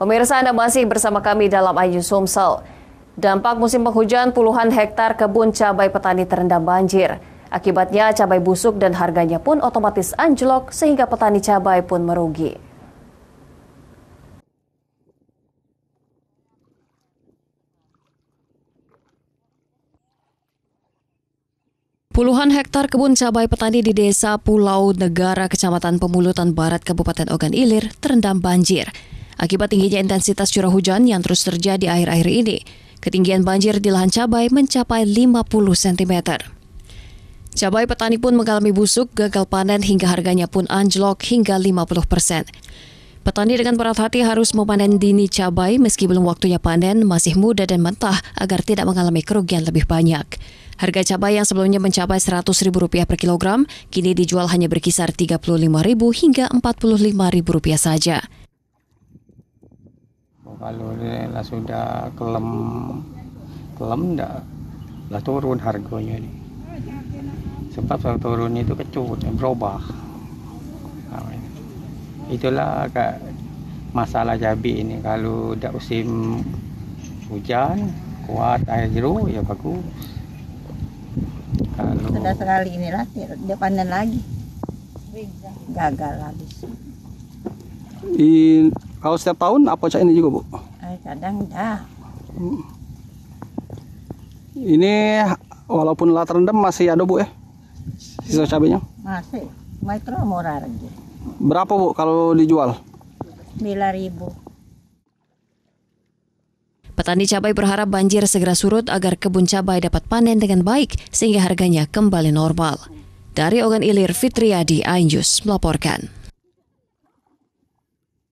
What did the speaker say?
Pemirsa Anda masih bersama kami dalam Ayu Sumsel. Dampak musim penghujan puluhan hektar kebun cabai petani terendam banjir. Akibatnya cabai busuk dan harganya pun otomatis anjlok sehingga petani cabai pun merugi. Puluhan hektar kebun cabai petani di desa Pulau Negara, Kecamatan Pemulutan Barat, Kabupaten Ogan Ilir terendam banjir akibat tingginya intensitas curah hujan yang terus terjadi akhir-akhir ini. Ketinggian banjir di lahan cabai mencapai 50 cm. Cabai petani pun mengalami busuk, gagal panen hingga harganya pun anjlok hingga 50 persen. Petani dengan berat hati harus memanen dini cabai meski belum waktunya panen, masih muda dan mentah agar tidak mengalami kerugian lebih banyak. Harga cabai yang sebelumnya mencapai Rp100.000 per kilogram, kini dijual hanya berkisar Rp35.000 hingga Rp45.000 saja kalau lah sudah kelem kelem enggak lah turun harganya nih sebab kalau turun itu kecut berubah nah, itulah kak masalah cabai ini kalau tidak musim hujan kuat air jeruk ya bagus kalau sudah sekali lah, ya, dia panen lagi gagal habis In, kalau setiap tahun apa cak ini juga bu? Eh, kadang dah. Ya. Hmm. Ini walaupun latar rendam masih ada bu ya? Sisa cabenya? Masih. Mikro murah aja. Berapa bu kalau dijual? 9000 Petani cabai berharap banjir segera surut agar kebun cabai dapat panen dengan baik sehingga harganya kembali normal. Dari Ogan Ilir Fitriadi, Ainjus melaporkan.